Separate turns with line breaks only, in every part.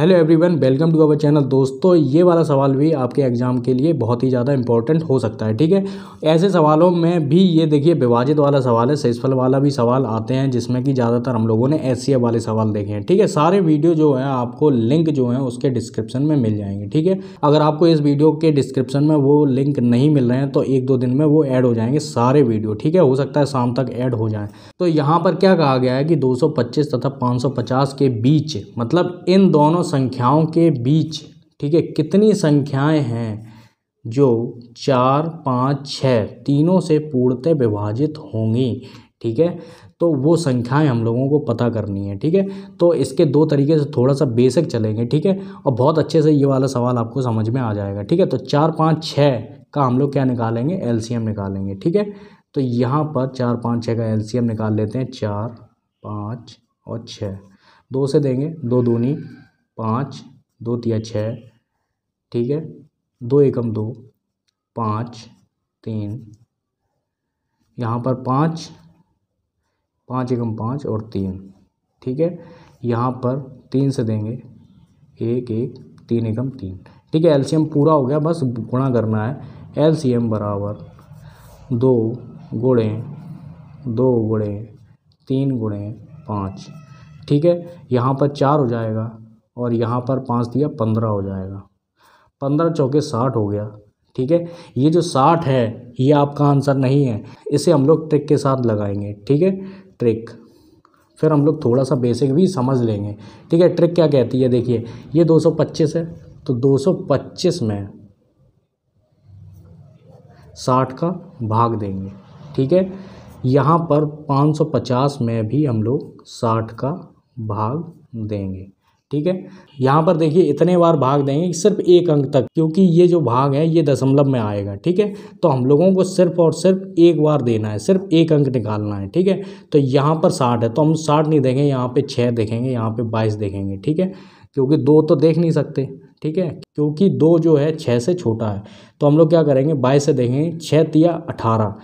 hello everyone welcome to our channel दोस्तों ये वाला सवाल भी आपके एग्ज़ाम के लिए बहुत ही ज़्यादा इंपॉर्टेंट हो सकता है ठीक है ऐसे सवालों में भी ये देखिए विभाजित वाला सवाल है सेसफल वाला भी सवाल आते हैं जिसमें कि ज़्यादातर हम लोगों ने एस वाले सवाल देखे हैं ठीक है सारे वीडियो जो है आपको लिंक जो है उसके डिस्क्रिप्शन में मिल जाएंगे ठीक है अगर आपको इस वीडियो के डिस्क्रिप्शन में वो लिंक नहीं मिल रहे हैं तो एक दो दिन में वो ऐड हो जाएंगे सारे वीडियो ठीक है हो सकता है शाम तक ऐड हो जाए तो यहाँ पर क्या कहा गया है कि दो तथा पाँच के बीच मतलब इन दोनों संख्याओं के बीच ठीक है कितनी संख्याएं हैं जो चार पाँच छ तीनों से पूर्णतः विभाजित होंगी ठीक है तो वो संख्याएं हम लोगों को पता करनी है ठीक है तो इसके दो तरीके से थोड़ा सा बेसिक चलेंगे ठीक है और बहुत अच्छे से ये वाला सवाल आपको समझ में आ जाएगा ठीक है तो चार पाँच छः का हम लोग क्या निकालेंगे एल निकालेंगे ठीक है तो यहाँ पर चार पाँच छः का एल निकाल लेते हैं चार पाँच और छः दो से देंगे दो दूनी पाँच दो तिया छः ठीक है दो एकम दो पाँच तीन यहाँ पर पाँच पाँच एकम पाँच और तीन ठीक है यहाँ पर तीन से देंगे एक एक तीन एकम तीन ठीक है एलसीएम पूरा हो गया बस गुणा करना है एलसीएम बराबर दो गुणे दो गुणे तीन गुणे पाँच ठीक है यहाँ पर चार हो जाएगा और यहाँ पर पाँच दिया पंद्रह हो जाएगा पंद्रह चौके साठ हो गया ठीक है ये जो साठ है ये आपका आंसर नहीं है इसे हम लोग ट्रिक के साथ लगाएंगे ठीक है ट्रिक फिर हम लोग थोड़ा सा बेसिक भी समझ लेंगे ठीक है ट्रिक क्या कहती है देखिए ये पच्चीस है तो पच्चीस में साठ का भाग देंगे ठीक है यहाँ पर 550 में भी हम लोग साठ का भाग देंगे ठीक है यहाँ पर देखिए इतने बार भाग देंगे सिर्फ एक अंक तक क्योंकि ये जो भाग है ये दशमलव में आएगा ठीक है तो हम लोगों को सिर्फ और सिर्फ एक बार देना है सिर्फ एक अंक निकालना है ठीक है तो यहाँ पर साठ है तो हम साठ नहीं देखेंगे यहाँ पे छः देखेंगे यहाँ पे बाईस देखेंगे ठीक है क्योंकि दो तो देख नहीं सकते ठीक है क्योंकि दो जो है छः से छोटा है तो हम लोग क्या करेंगे बाईस से देखेंगे छः तिया अठारह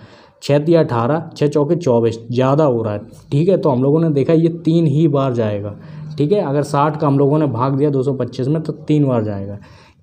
छः तिया अठारह छः चौके चौबीस ज़्यादा हो रहा है ठीक है तो हम लोगों ने देखा ये तीन ही बार जाएगा ठीक है अगर साठ का हम लोगों ने भाग दिया 225 में तो तीन बार जाएगा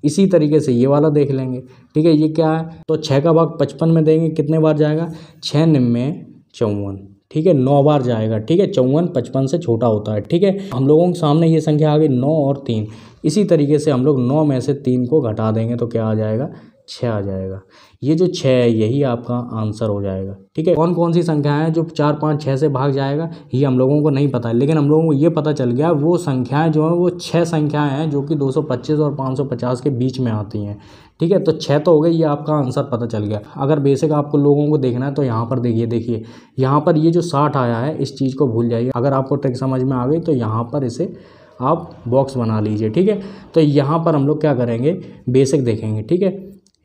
इसी तरीके से ये वाला देख लेंगे ठीक है ये क्या है तो छः का भाग पचपन में देंगे कितने बार जाएगा छः निम्बे चौवन ठीक है नौ बार जाएगा ठीक है चौवन पचपन से छोटा होता है ठीक है हम लोगों के सामने ये संख्या आ गई नौ और तीन इसी तरीके से हम लोग नौ में से तीन को घटा देंगे तो क्या आ जाएगा छः आ जाएगा ये जो छः है यही आपका आंसर हो जाएगा ठीक है कौन कौन सी संख्याएं हैं जो चार पाँच छः से भाग जाएगा ये हम लोगों को नहीं पता लेकिन हम लोगों को ये पता चल गया वो संख्याएं जो हैं वो छः संख्याएं हैं जो कि 225 और 550 के बीच में आती हैं ठीक है तो छः तो हो गई ये आपका आंसर पता चल गया अगर बेसिक आपको लोगों को देखना है तो यहाँ पर देखिए देखिए यहाँ पर ये जो साठ आया है इस चीज़ को भूल जाइए अगर आपको ट्रिक समझ में आ गई तो यहाँ पर इसे आप बॉक्स बना लीजिए ठीक है तो यहाँ पर हम लोग क्या करेंगे बेसिक देखेंगे ठीक है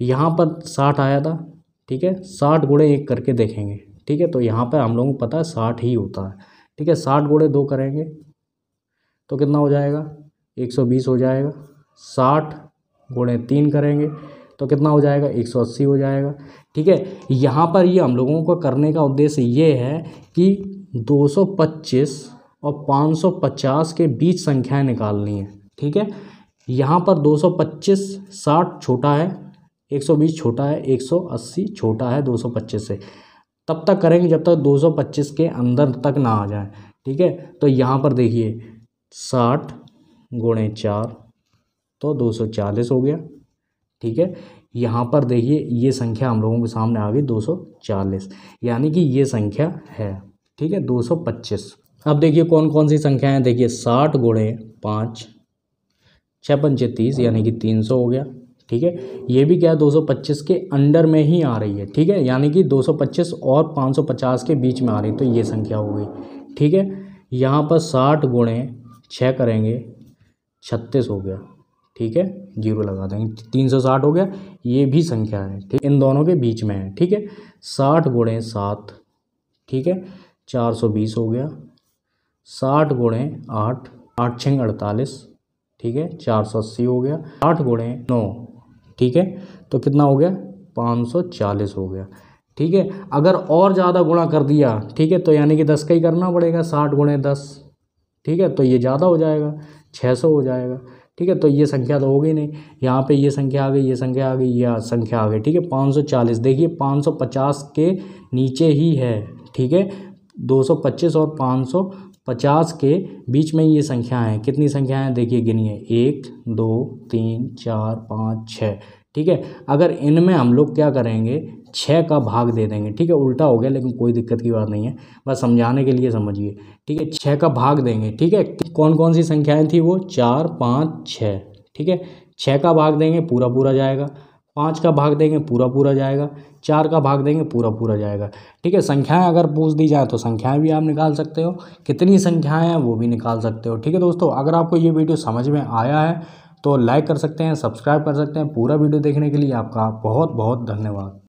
यहाँ पर साठ आया था ठीक है साठ गुड़े एक करके देखेंगे ठीक है तो यहाँ पर हम लोगों को पता है साठ ही होता है ठीक है साठ गुड़े दो करेंगे तो कितना हो जाएगा एक सौ बीस हो जाएगा साठ गुड़े तीन करेंगे तो कितना हो जाएगा एक सौ अस्सी हो जाएगा ठीक है यहाँ पर ये हम लोगों को करने का उद्देश्य ये है कि दो सौ पच्चीस और पाँच सौ पचास के बीच संख्याएं निकालनी है ठीक है यहाँ पर दो सौ पच्चीस साठ छोटा है 120 छोटा है 180 छोटा है 225 से तब तक करेंगे जब तक 225 के अंदर तक ना आ जाए ठीक है तो यहाँ पर देखिए साठ गुणे चार तो 240 हो गया ठीक है यहाँ पर देखिए ये संख्या हम लोगों के सामने आ गई 240 यानी कि ये संख्या है ठीक है 225 अब देखिए कौन कौन सी संख्याएं देखिए साठ गुणे पाँच छः पंचे तीस यानी कि तीन सौ हो गया ठीक है ये भी क्या है 225 के अंडर में ही आ रही है ठीक है यानी कि 225 और 550 के बीच में आ रही है तो ये संख्या हो गई ठीक है यहाँ पर 60 गुणे छः करेंगे छत्तीस हो गया ठीक है जीरो लगा देंगे तीन सौ साठ हो गया ये भी संख्या है ठीक इन दोनों के बीच में है ठीक है साठ गुणे सात ठीक है चार सौ बीस हो गया साठ गुणे आठ आठ छः अड़तालीस ठीक है चार सौ अस्सी हो गया आठ गुणे नौ ठीक है तो कितना हो गया 540 हो गया ठीक है अगर और ज़्यादा गुणा कर दिया ठीक है तो यानी कि दस का ही करना पड़ेगा साठ गुणे दस ठीक है तो ये ज़्यादा हो जाएगा छः सौ हो जाएगा ठीक है तो ये संख्या तो होगी नहीं यहाँ पे ये संख्या आ गई ये संख्या आ गई ये संख्या आ गई ठीक है पाँच सौ चालीस देखिए पाँच सौ पचास के नीचे ही है ठीक है दो सौ पच्चीस और पाँच सौ पचास के बीच में ये संख्याएं हैं कितनी संख्याएं हैं देखिए गिनिए एक दो तीन चार पाँच छः ठीक है अगर इनमें हम लोग क्या करेंगे छः का भाग दे देंगे ठीक है उल्टा हो गया लेकिन कोई दिक्कत की बात नहीं है बस समझाने के लिए समझिए ठीक है छः का भाग देंगे ठीक है कौन कौन सी संख्याएं थी वो चार पाँच छः ठीक है छः का भाग देंगे पूरा पूरा जाएगा पाँच का भाग देंगे पूरा पूरा जाएगा चार का भाग देंगे पूरा पूरा जाएगा ठीक है संख्याएं अगर पूछ दी जाए तो संख्याएं भी आप निकाल सकते हो कितनी संख्याएं हैं वो भी निकाल सकते हो ठीक है दोस्तों अगर आपको ये वीडियो समझ में आया है तो लाइक कर सकते हैं सब्सक्राइब कर सकते हैं पूरा वीडियो देखने के लिए आपका बहुत बहुत धन्यवाद